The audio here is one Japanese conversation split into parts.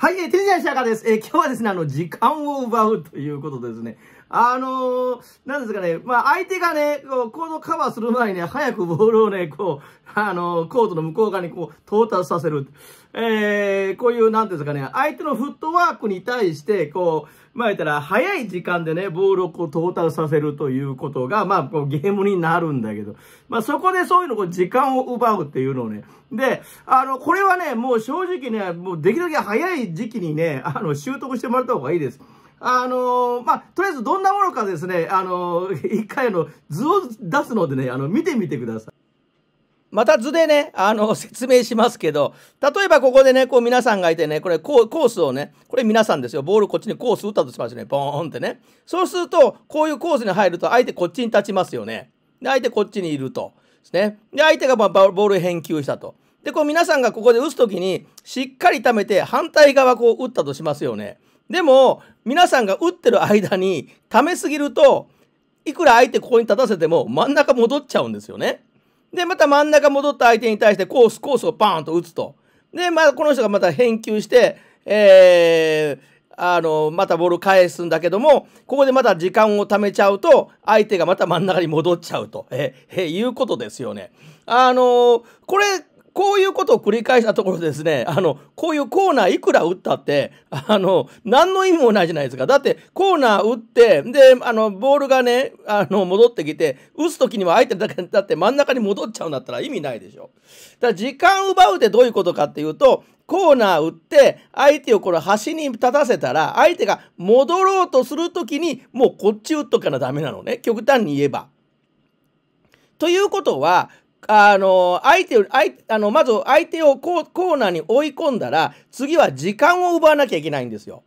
はい、えー、天才シャです。えー、今日はですね、あの、時間を奪うということですね。あのー、なんですかね、まあ、相手がね、こう、コードカバーする前にね、早くボールをね、こう、あのー、コートの向こう側にこう、到達させる。えー、こういう、なんですかね、相手のフットワークに対して、こう、まあ言ったら、早い時間でね、ボールをこう到達させるということが、まあこうゲームになるんだけど、まあそこでそういうのこう時間を奪うっていうのをね。で、あの、これはね、もう正直ね、もうできるだけ早い時期にね、あの、習得してもらった方がいいです。あのー、まあ、とりあえずどんなものかですね、あのー、一回の図を出すのでね、あの、見てみてください。また図でね、あの、説明しますけど、例えばここでね、こう皆さんがいてね、これこうコースをね、これ皆さんですよ、ボールこっちにコース打ったとしますよね、ポーンってね。そうすると、こういうコースに入ると、相手こっちに立ちますよね。で、相手こっちにいると。ですね。で、相手がボール返球したと。で、こう皆さんがここで打つ時に、しっかり溜めて反対側こう打ったとしますよね。でも、皆さんが打ってる間に、溜めすぎると、いくら相手ここに立たせても真ん中戻っちゃうんですよね。で、また真ん中戻った相手に対してコース、コースをバーンと打つと。で、まあ、この人がまた返球して、えー、あの、またボール返すんだけども、ここでまた時間を貯めちゃうと、相手がまた真ん中に戻っちゃうと、ええ、いうことですよね。あのこれ、こういうことを繰り返したところですね、あの、こういうコーナーいくら打ったって、あの、何の意味もないじゃないですか。だって、コーナー打って、で、あの、ボールがね、あの、戻ってきて、打つときには相手だけ、だって真ん中に戻っちゃうんだったら意味ないでしょ。だから、時間奪うってどういうことかっていうと、コーナー打って、相手をこの端に立たせたら、相手が戻ろうとするときに、もうこっち打っとかなダメなのね。極端に言えば。ということは、あの、相手を、相あのまず相手をコーナーに追い込んだら、次は時間を奪わなきゃいけないんですよ。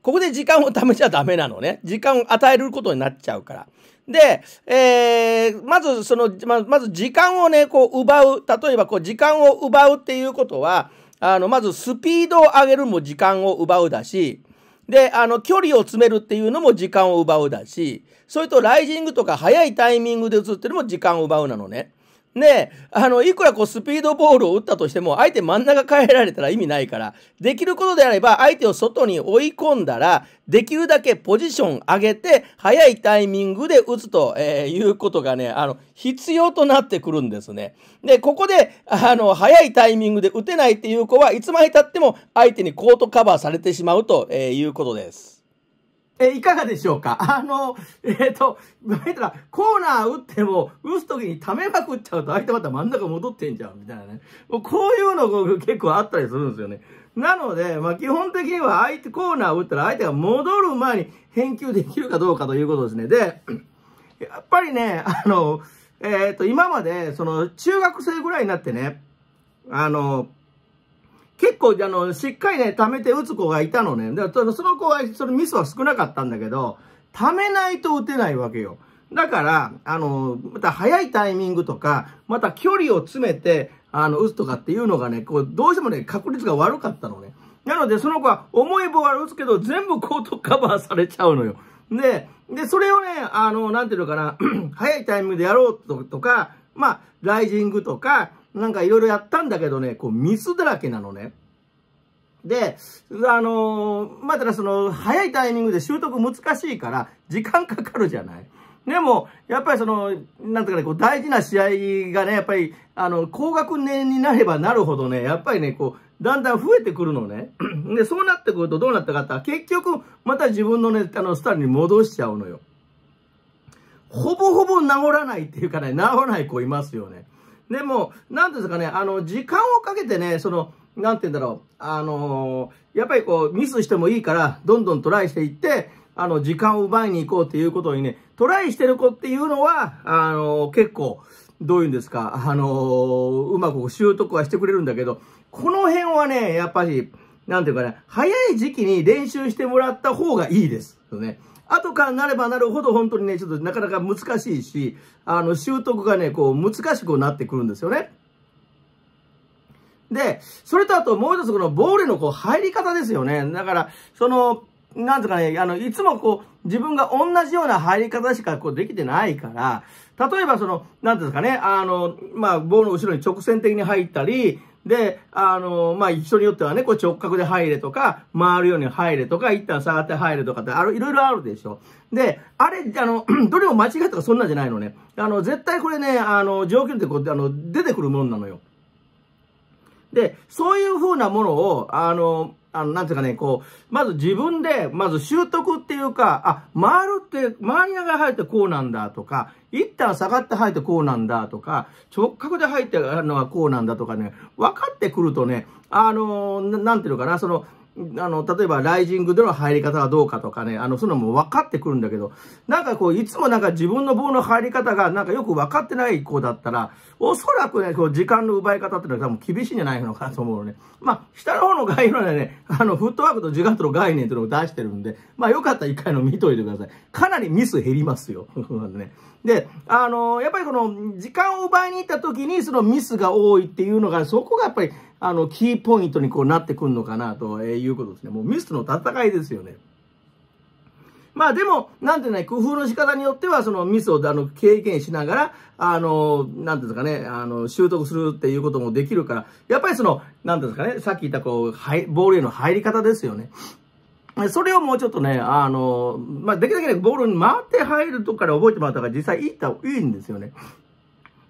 ここで時間を貯めちゃダメなのね。時間を与えることになっちゃうから。で、えー、まずその、ままず時間をね、こう奪う。例えばこう時間を奪うっていうことは、あの、まずスピードを上げるも時間を奪うだし、で、あの、距離を詰めるっていうのも時間を奪うだし、それとライジングとか早いタイミングで打つっていうのも時間を奪うなのね。ねあの、いくらこうスピードボールを打ったとしても、相手真ん中変えられたら意味ないから、できることであれば、相手を外に追い込んだら、できるだけポジション上げて、早いタイミングで打つと、えー、いうことがね、あの、必要となってくるんですね。で、ここで、あの、早いタイミングで打てないっていう子はいつまでたっても相手にコートカバーされてしまうと、えー、いうことです。えいかがでしょうか あの、えっ、ー、と、言ったら、コーナー打っても、打つときに溜めまくっちゃうと、相手また真ん中戻ってんじゃん、みたいなね。もうこういうの結構あったりするんですよね。なので、まあ、基本的には相手、コーナー打ったら相手が戻る前に返球できるかどうかということですね。で、やっぱりね、あの、えっ、ー、と、今まで、その、中学生ぐらいになってね、あの、結構、あの、しっかりね、溜めて打つ子がいたのね。でその子は、そのミスは少なかったんだけど、溜めないと打てないわけよ。だから、あの、また早いタイミングとか、また距離を詰めて、あの、打つとかっていうのがね、こう、どうしてもね、確率が悪かったのね。なので、その子は重いボール打つけど、全部コートカバーされちゃうのよ。で、で、それをね、あの、なんていうのかな、早いタイミングでやろうとか、まあ、ライジングとか、なんかいろいろやったんだけどね、こうミスだらけなのね。で、あのー、まただその、早いタイミングで習得難しいから、時間かかるじゃないでも、やっぱりその、なんうかね、こう、大事な試合がね、やっぱり、あの、高学年になればなるほどね、やっぱりね、こう、だんだん増えてくるのね。で、そうなってくるとどうなったかって結局、また自分のね、あの、スタイルに戻しちゃうのよ。ほぼほぼ治らないっていうかね、治らない子いますよね。でも、なんですかね、あの、時間をかけてね、その、なんて言うんだろう、あのー、やっぱりこう、ミスしてもいいから、どんどんトライしていって、あの、時間を奪いに行こうっていうことにね、トライしてる子っていうのは、あのー、結構、どういうんですか、あのー、うまく習得はしてくれるんだけど、この辺はね、やっぱり、なんていうかね、早い時期に練習してもらった方がいいです。よね。後からなればなるほど本当にね、ちょっとなかなか難しいし、あの、習得がね、こう、難しくなってくるんですよね。で、それとあともう一つこのボールのこう入り方ですよね。だから、その、なんとかね、あの、いつもこう、自分が同じような入り方しかこうできてないから、例えばその、なんですかね、あの、まあ、棒の後ろに直線的に入ったり、で、あの、まあ、人によってはね、こう直角で入れとか、回るように入れとか、一旦下がって入れとかって、あいろいろあるでしょ。で、あれ、あの、どれも間違ったかそんなんじゃないのね。あの、絶対これね、あの、条件ってこう、あの、出てくるもんなのよ。で、そういう風なものを、あの、あの、なんていうかね、こう、まず自分で、まず習得っていうか、あ、回るって、回りながら入ってこうなんだとか、一旦下がって入ってこうなんだとか、直角で入ってあるのはこうなんだとかね、分かってくるとね、あの、なんていうのかな、その、あの、例えば、ライジングでの入り方はどうかとかね、あの、そういうのも分かってくるんだけど、なんかこう、いつもなんか自分の棒の入り方がなんかよく分かってない子だったら、おそらくね、こう、時間の奪い方っていうのは多分厳しいんじゃないのかなと思うのね。まあ、下の方の概要はね、あの、フットワークと時間との概念っていうのを出してるんで、まあ、よかったら一回の見といてください。かなりミス減りますよ。ね、で、あの、やっぱりこの、時間を奪いに行った時にそのミスが多いっていうのが、そこがやっぱり、あの、キーポイントにこうなってくるのかなということですね。もうミスとの戦いですよね。まあでも、なんてね、工夫の仕方によっては、そのミスをあの経験しながら、あの、なんていうんですかね、あの、習得するっていうこともできるから、やっぱりその、なんていうんですかね、さっき言ったこう、はい、ボールへの入り方ですよね。それをもうちょっとね、あの、まあ、できるだけね、ボールに回って入るとこから覚えてもらったから、実際行った、方がいいんですよね。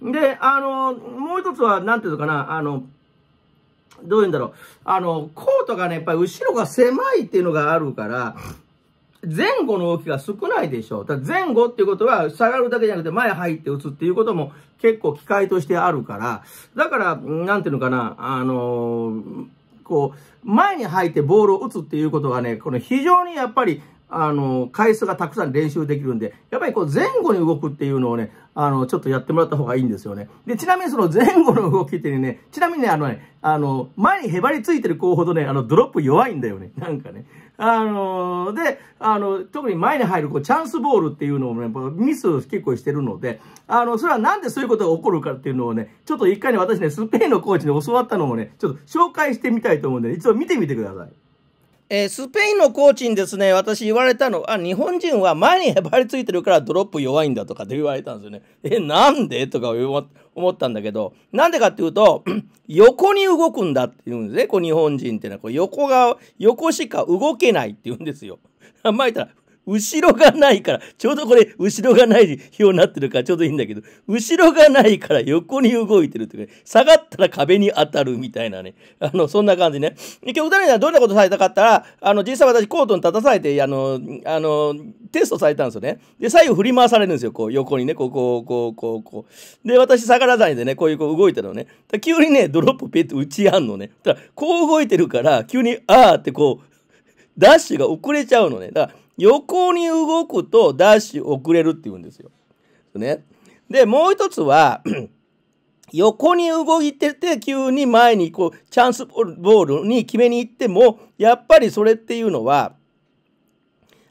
で、あの、もう一つは、なんていうのかな、あの、どういうんだろう。あの、コートがね、やっぱり後ろが狭いっていうのがあるから、前後の動きが少ないでしょう。だ前後っていうことは下がるだけじゃなくて前入って打つっていうことも結構機会としてあるから、だから、なんていうのかな、あのー、こう、前に入ってボールを打つっていうことがね、この非常にやっぱりあの、回数がたくさん練習できるんで、やっぱりこう前後に動くっていうのをね、あの、ちょっとやってもらった方がいいんですよね。で、ちなみにその前後の動きってね、ちなみにね、あのね、あの、前にへばりついてる子ほどね、あの、ドロップ弱いんだよね。なんかね。あので、あの、特に前に入るこうチャンスボールっていうのをね、ミス結構してるので、あの、それはなんでそういうことが起こるかっていうのをね、ちょっと一回ね、私ね、スペインのコーチに教わったのもね、ちょっと紹介してみたいと思うんで、一度見てみてください。えー、スペインのコーチにですね、私言われたの、あ、日本人は前にへばりついてるからドロップ弱いんだとかって言われたんですよね。え、なんでとか思ったんだけど、なんでかっていうと、横に動くんだって言うんですね。こう日本人っていうのは、こ横が、横しか動けないって言うんですよ。ま 言ったら、後ろがないから、ちょうどこれ、後ろがない表になってるからちょうどいいんだけど、後ろがないから横に動いてるっていうか、下がったら壁に当たるみたいなね。あの、そんな感じね。で、極誰にはどんなことされたかったら、あの、実際私コートに立たされて、あの、あの、テストされたんですよね。で、左右振り回されるんですよ。こう、横にね、こう、こう、こう、こう、こう。で、私下がらないでね、こういう、こう動いてるのね。急にね、ドロップペッと打ち合うのね。だこう動いてるから、急に、あーってこう、ダッシュが遅れちゃうのね。だから、横に動くとダッシュ遅れるって言うんですよ。ね。で、もう一つは、横に動いてて急に前にこうチャンスボールに決めに行ってもやっぱりそれっていうのは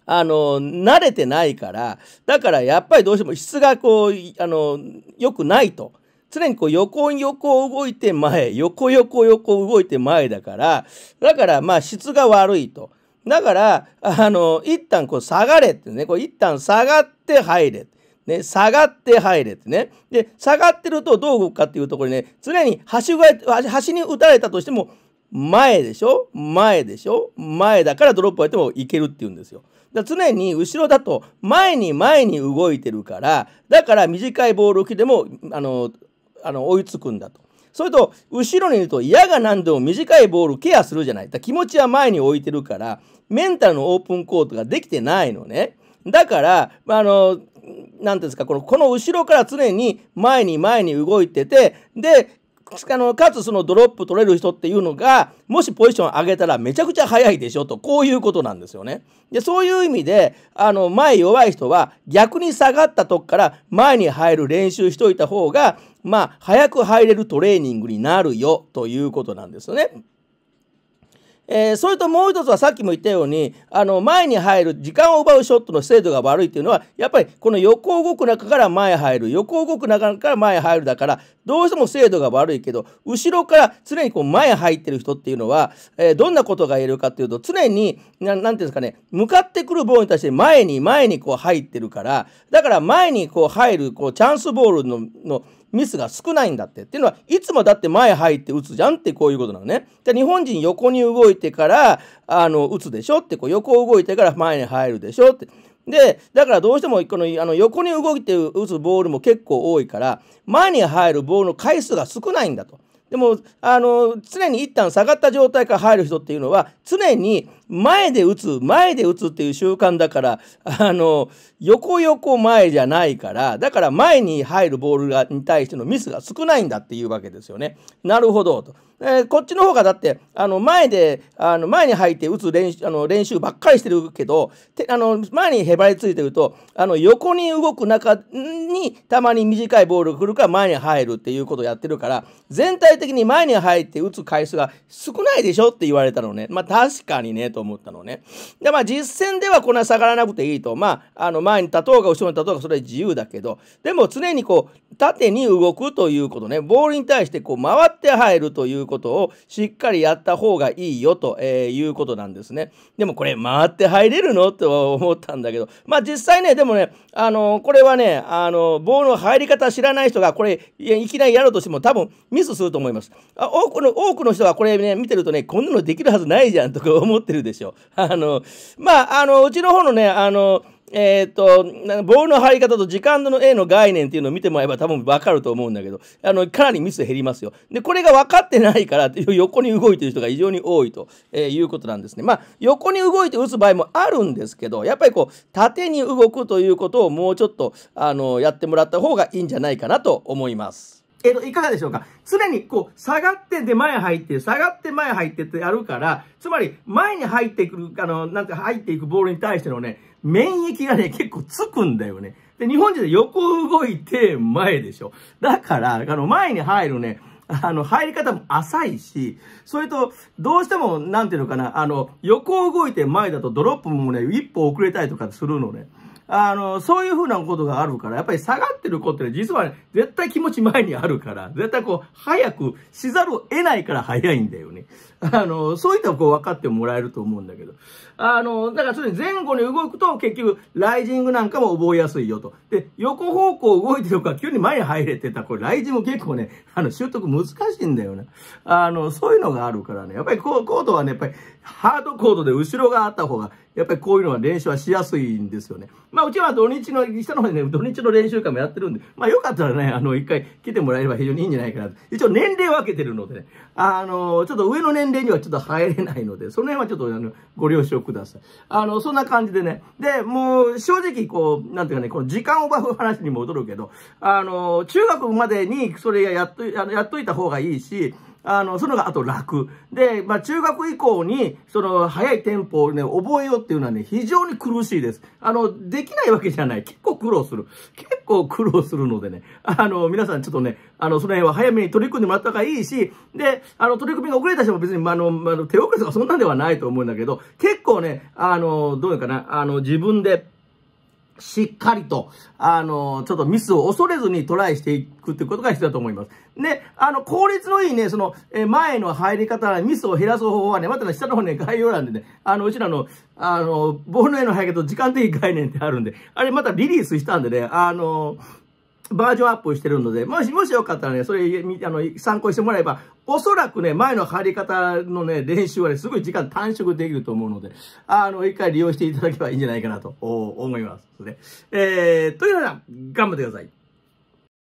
あの慣れてないからだからやっぱりどうしても質がこうあの良くないと常にこう横横動いて前横横横動いて前だからだからまあ質が悪いと。だから、あの、一旦こう下がれってね、こう一旦下がって入れ。ね、下がって入れってね。で、下がってるとどう動くかっていうところね、常に端に打たれたとしても、前でしょ前でしょ前だからドロップをやってもいけるっていうんですよ。だ常に後ろだと前に前に動いてるから、だから短いボールを来でも、あの、あの追いつくんだと。それと、後ろにいると嫌が何でも短いボールケアするじゃない。だ気持ちは前に置いてるから、メンタルのオープンコートができてないのね。だから、あの、なんですか、この、この後ろから常に前に前に動いてて、で、あの、かつそのドロップ取れる人っていうのが、もしポジション上げたらめちゃくちゃ速いでしょと、こういうことなんですよね。で、そういう意味で、あの、前弱い人は逆に下がったとこから前に入る練習しといた方が、まあ、早く入れるトレーニングになるよということなんですよね。えー、それともう一つはさっきも言ったようにあの前に入る時間を奪うショットの精度が悪いというのはやっぱりこの横動く中から前入る横動く中から前入るだからどうしても精度が悪いけど後ろから常にこう前入ってる人っていうのは、えー、どんなことが言えるかっていうと常に何て言うんですかね向かってくるボールに対して前に前にこう入ってるからだから前にこう入るこうチャンスボールののミスが少ないんだって。っていうのは、いつもだって前入って打つじゃんってこういうことなのね。じゃ日本人横に動いてから、あの、打つでしょってこう横動いてから前に入るでしょって。で、だからどうしてもこのあの横に動いて打つボールも結構多いから、前に入るボールの回数が少ないんだと。でも、あの、常に一旦下がった状態から入る人っていうのは、常に前で打つ、前で打つっていう習慣だから、あの、横横前じゃないから、だから前に入るボールがに対してのミスが少ないんだっていうわけですよね。なるほどと。えー、こっちの方がだって、あの、前で、あの、前に入って打つ練習、あの、練習ばっかりしてるけど、てあの、前にへばりついてると、あの、横に動く中に、たまに短いボールが来るから前に入るっていうことをやってるから、全体的に前に入って打つ回数が少ないでしょって言われたのね。まあ、確かにね、と思ったのね。で、まあ実践ではこんな下がらなくていいと。まあ、あの前に立とうが後ろに立とうがそれは自由だけど、でも常にこう、縦に動くということね、ボールに対してこう回って入るということをしっかりやった方がいいよと、えいうことなんですね。でもこれ回って入れるのと思ったんだけど、まあ実際ね、でもね、あの、これはね、あの、ボールの入り方知らない人がこれ、いきなりやろうとしても多分ミスすると思います。あ多くの、多くの人はこれね、見てるとね、こんなのできるはずないじゃんとか思ってるでしょう。あの、まあ、あの、うちの方のね、あの、えー、っと、ルの入り方と時間の A の概念っていうのを見てもらえば多分分かると思うんだけど、あの、かなりミス減りますよ。で、これが分かってないから、っていう横に動いてる人が非常に多いと、えー、いうことなんですね。まあ、横に動いて打つ場合もあるんですけど、やっぱりこう、縦に動くということをもうちょっと、あの、やってもらった方がいいんじゃないかなと思います。えっと、いかがでしょうか常にこう、下がってで前入って、下がって前入ってってやるから、つまり前に入ってくる、あの、なんか入っていくボールに対してのね、免疫がね、結構つくんだよね。で、日本人で横動いて前でしょ。だから、あの、前に入るね、あの、入り方も浅いし、それと、どうしても、なんていうのかな、あの、横動いて前だとドロップもね、一歩遅れたりとかするのね。あの、そういうふうなことがあるから、やっぱり下がってる子って、ね、実は、ね、絶対気持ち前にあるから、絶対こう、早くしざるを得ないから早いんだよね。あの、そういったこう分かってもらえると思うんだけど。あの、だからそれ前後に動くと結局、ライジングなんかも覚えやすいよと。で、横方向動いてるから急に前に入れてた、これライジング結構ね、あの、習得難しいんだよね。あの、そういうのがあるからね。やっぱりコードはね、やっぱりハードコードで後ろがあった方がやっぱりこういうのは練習はしやすいんですよね。まあ、うちは土日の、下の方でね、土日の練習会もやってるんで、まあ、よかったらね、あの、一回来てもらえれば非常にいいんじゃないかな。と。一応年齢分けてるのでね、あの、ちょっと上の年齢にはちょっと入れないので、その辺はちょっと、あの、ご了承ください。あの、そんな感じでね。で、もう、正直、こう、なんていうかね、この時間を奪う話に戻るけど、あの、中学までにそれやっと、あのやっといた方がいいし、あの、そのがあと楽。で、まあ、中学以降に、その、速いテンポをね、覚えようっていうのはね、非常に苦しいです。あの、できないわけじゃない。結構苦労する。結構苦労するのでね、あの、皆さんちょっとね、あの、その辺は早めに取り組んでもらった方がいいし、で、あの、取り組みが遅れた人も別に、まあの、まあの、手遅れとかそんなんではないと思うんだけど、結構ね、あの、どういうかな、あの、自分で、しっかりと、あの、ちょっとミスを恐れずにトライしていくってことが必要だと思います。で、あの、効率のいいね、その、え前の入り方、ミスを減らす方法はね、またね、下の方ね、概要欄でね、あの、うちらの、あの、ボールの絵の入り方、時間的概念ってあるんで、あれまたリリースしたんでね、あの、バージョンアップしてるので、もし、もしよかったらね、それ、あの、参考してもらえば、おそらくね、前の入り方のね、練習はね、すごい時間短縮できると思うので、あの、一回利用していただけばいいんじゃないかなと思います。ね、えー、というような、頑張ってください。